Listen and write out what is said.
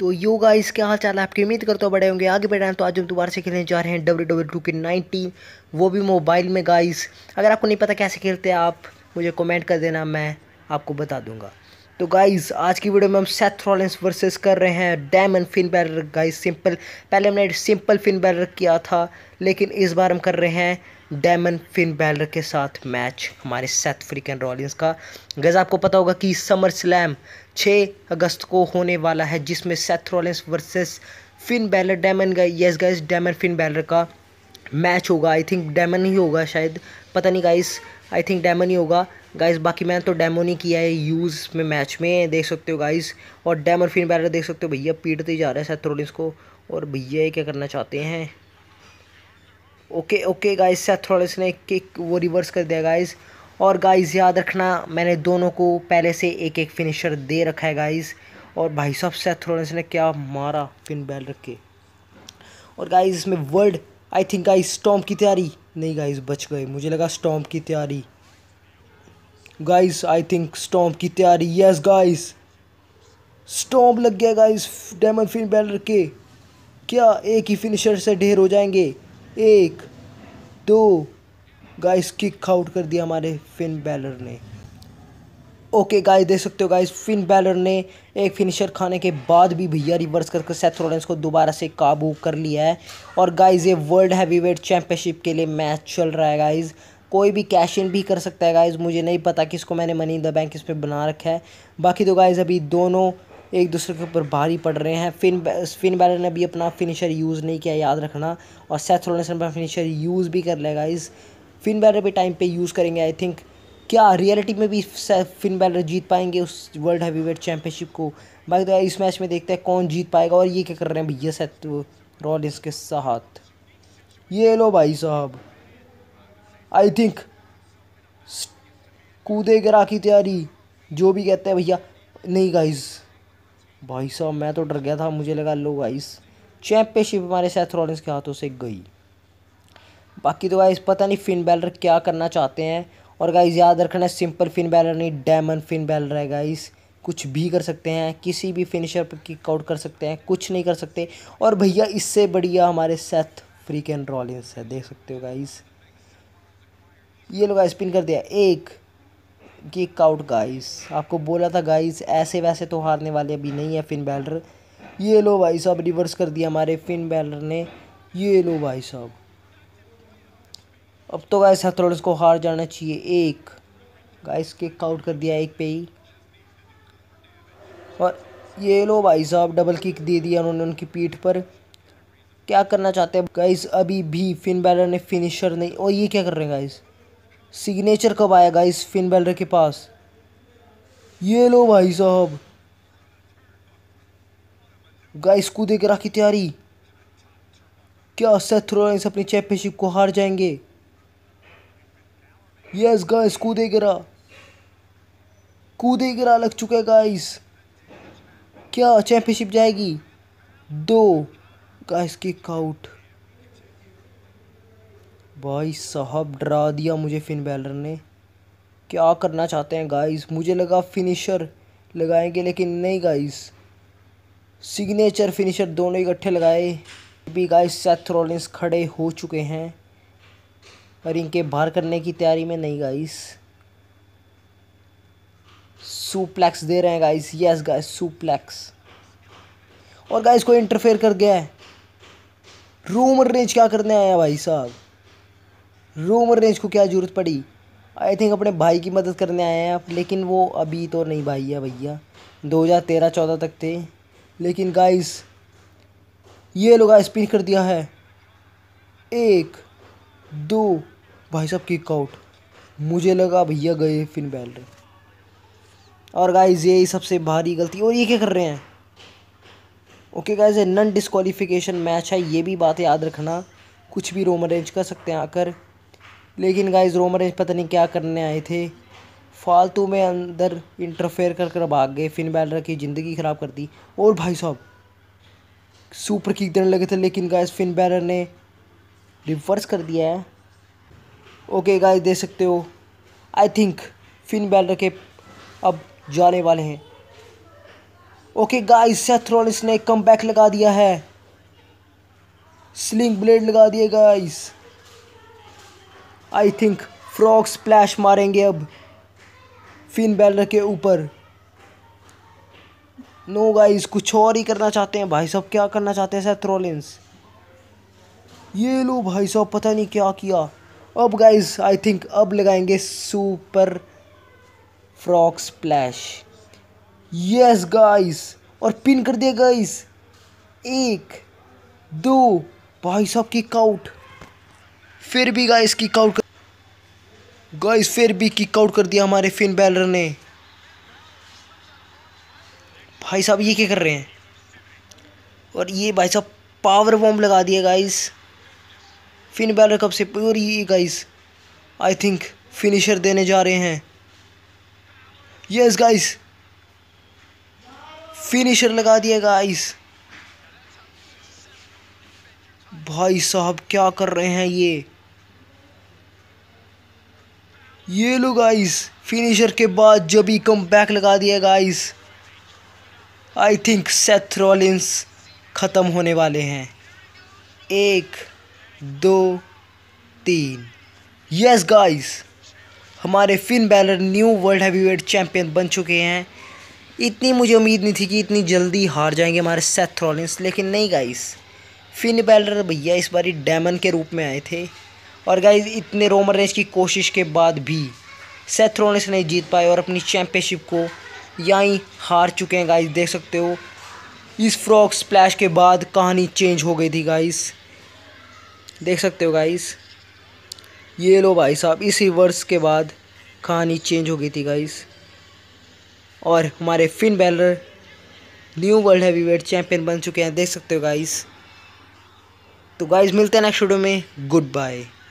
तो योगा इसके हाल चाल आपकी उम्मीद करता हूँ बड़े होंगे आगे बढ़ रहे हैं तो आज हम दोबारा से खेलने जा रहे हैं W W two K nineteen वो भी मोबाइल में गाइस अगर आपको नहीं पता कैसे खेलते हैं आप मुझे कमेंट कर देना मैं आपको बता दूंगा तो गाइस आज की वीडियो में हम सेथ रॉलेंस वर्सेस कर रहे हैं diamond Finn Balor guys simple पहले हमने सिंपल फिन बैरर किया था लेकिन इस बार हम कर रहे हैं डैमन फिन बैलर के साथ मैच हमारे सेथ फ्रिकन रॉलिंस का गैज़ आपको पता होगा कि समर स्लैम 6 अगस्त को होने वाला है जिसमें Seth Rollins versus Finn Balor Demon yes guys Demon Finn Balor का मैच होगा आई थिंक डैमन ही होगा शायद पता नहीं गाइस आई थिंक डैमन ही होगा गाइस बाकी मैंने तो डैमन ही किया है यूज़ में मैच में देख सकते हो गाइस और डैमन फिन बैलर देख सकते हो भैया पीटते ही जा रहा है सेथ रॉलिंस को और भैया क्या करना चाहते हैं ओके ओके गाइस से थोड़ा इसने एक वो रिवर्स कर दिया गाइस और गाइस याद रखना मैंने दोनों को पहले से एक एक फिनिशर दे रखा है गाइस और भाई साहब से थोड़ा ने क्या मारा फिन बैल रख के और गाइस इसमें world I think guys storm की तैयारी नहीं गाइस बच गए मुझे लगा स्टॉम की तैयारी गाइस आई थिंक स्टॉम की तैयारी यस गाइज स्टॉम लग गया गाइज डायमंड फिन बैल रख के क्या एक ही फिनिशर से ढेर हो जाएंगे एक दो गाइस किक आउट कर दिया हमारे फिन बैलर ने ओके गाइस देख सकते हो गाइस फिन बैलर ने एक फिनिशर खाने के बाद भी भैया रिवर्स करके सेथ को दोबारा से काबू कर लिया है और गाइस ये वर्ल्ड हैवीवेट चैंपियनशिप के लिए मैच चल रहा है गाइस कोई भी कैश इन भी कर सकता है गाइज़ मुझे नहीं पता किसको मैंने मनी इन द बैंक इस पर बना रखा है बाकी तो गाइज़ अभी दोनों एक दूसरे के ऊपर भारी पड़ रहे हैं फिन फिन बैलर ने भी अपना फिनिशर यूज़ नहीं किया याद रखना और सेथ रोलेंस ने अपना फिनिशर यूज़ भी कर लेगा इस फिन बैलर भी टाइम पे यूज़ करेंगे आई थिंक क्या रियलिटी में भी फिन बैलर जीत पाएंगे उस वर्ल्ड हैवीवेट चैम्पियनशिप को बाकी तो इस मैच में देखते हैं कौन जीत पाएगा और ये क्या कर रहे हैं भैया सेथ रॉलिंस के साथ ये लो भाई साहब आई थिंक कूदे गिरा की तैयारी जो भी कहते हैं भैया नहीं गाइज़ भाई साहब मैं तो डर गया था मुझे लगा लो गाइस चैंपियनशिप हमारे सेथ रॉलिंस के हाथों से गई बाकी तो गाइस पता नहीं फिन बैलर क्या करना चाहते हैं और गाइस याद रखना सिंपल फिन बैलर नहीं डायमंड फिन बैलर है गाइस कुछ भी कर सकते हैं किसी भी फिनिशर पर किक आउट कर सकते हैं कुछ नहीं कर सकते और भैया इससे बढ़िया हमारे सेथ फ्री कैन रॉलिंस है देख सकते हो गाइस ये लोग स्पिन कर दिया एक गेक आउट गाइस आपको बोला था गाइस ऐसे वैसे तो हारने वाले अभी नहीं है फिन बैलर ये लो भाई साहब रिवर्स कर दिया हमारे फिन बैलर ने ये लो भाई साहब अब तो गाइस हथरोड्स को हार जाना चाहिए एक गाइस किक आउट कर दिया एक पे ही और ये लो भाई साहब डबल किक दे दिया उन्होंने उनकी पीठ पर क्या करना चाहते हैं गाइस अभी भी फिन बैलर ने फिनिशर नहीं और ये क्या कर रहे हैं गाइस सिग्नेचर कब आएगा इस फिन बेलर के पास ये लो भाई साहब गाइस कूदे रहा की तैयारी क्या सेथ रॉयल्स अपनी चैंपियनशिप को हार जाएंगे यस गाइस कूदे गिरा कूदे गिरा लग चुका है गाइस क्या चैंपियनशिप जाएगी दो गाइस किक आउट भाई साहब डरा दिया मुझे फिन बैलर ने क्या करना चाहते हैं गाइस मुझे लगा फिनिशर लगाएंगे लेकिन नहीं गाइस सिग्नेचर फिनिशर दोनों इकट्ठे लगाए भी गाइस सेथ रॉलिंस खड़े हो चुके हैं और इनके बाहर करने की तैयारी में नहीं गाइस सुप्लेक्स दे रहे हैं गाइस यस गाइस सुप्लेक्स और गाइस को इंटरफेयर कर गया है रूम रेंज क्या करने आया भाई साहब रोमर अरेंज को क्या ज़रूरत पड़ी आई थिंक अपने भाई की मदद करने आए हैं आप लेकिन वो अभी तो नहीं भाई है भैया दो हज़ार तेरह चौदह तक थे लेकिन गाइस ये लोग स्पिन कर दिया है एक दो भाई साहब किक आउट मुझे लगा भैया गए फिन बैलर और गाइस ये सबसे भारी गलती और ये क्या कर रहे हैं ओके गाइस ये नन डिस्कालीफिकेशन मैच है ये भी बात याद रखना कुछ भी अरेंज कर सकते हैं आकर लेकिन गाइस रोमरेज पता नहीं क्या करने आए थे फालतू में अंदर इंटरफेयर कर कर भाग गए फिन बैलर की ज़िंदगी ख़राब कर दी और भाई साहब सुपर किक देने लगे थे लेकिन गाइज फिन बैलर ने रिवर्स कर दिया है ओके गाइज देख सकते हो आई थिंक फिन बैलर के अब जाने वाले हैं ओके गाइज सेथ ने कम बैक लगा दिया है स्लिंग ब्लेड लगा दिए guys I think frog splash मारेंगे अब फिन बैलर के ऊपर नो गाइस कुछ और ही करना चाहते हैं भाई साहब क्या करना चाहते हैं सर ये लो भाई साहब पता नहीं क्या किया अब गाइस आई थिंक अब लगाएंगे super frog splash yes guys और पिन कर दिया गाइस एक दो भाई साहब किक आउट फिर भी गाइस किक आउट गाइस फिर भी किक आउट कर दिया हमारे फिन बैलर ने भाई साहब ये क्या कर रहे हैं और ये भाई साहब पावर बॉम्ब लगा दिया गाइस फिन बैलर कब से और ये गाइस आई थिंक फिनिशर देने जा रहे हैं यस गाइस फिनिशर लगा दिया गाइस भाई साहब क्या कर रहे हैं ये ये लो गाइस फिनिशर के बाद जब ही कम बैक लगा दिया guys I think Seth Rollins ख़त्म होने वाले हैं एक दो तीन यस गाइस हमारे Finn Balor new world weight champion बन चुके हैं इतनी मुझे उम्मीद नहीं थी कि इतनी जल्दी हार जाएंगे हमारे सेथ रॉलिंस लेकिन नहीं गाइस फिन बैलर भैया इस बारी डैमन के रूप में आए थे और गाइज इतने रोमन रेंज की कोशिश के बाद भी सेथ से नहीं जीत पाए और अपनी चैम्पियनशिप को यहीं हार चुके हैं गाइज़ देख सकते हो इस फ्रॉक स्प्लैश के बाद कहानी चेंज हो गई थी गाइस देख सकते हो गाइस ये लो भाई साहब इस रिवर्स के बाद कहानी चेंज हो गई थी गाइस और हमारे Finn Balor new world weight champion बन चुके हैं देख सकते हो गाइस तो गाइस मिलते हैं नेक्स्ट वीडियो में गुड बाय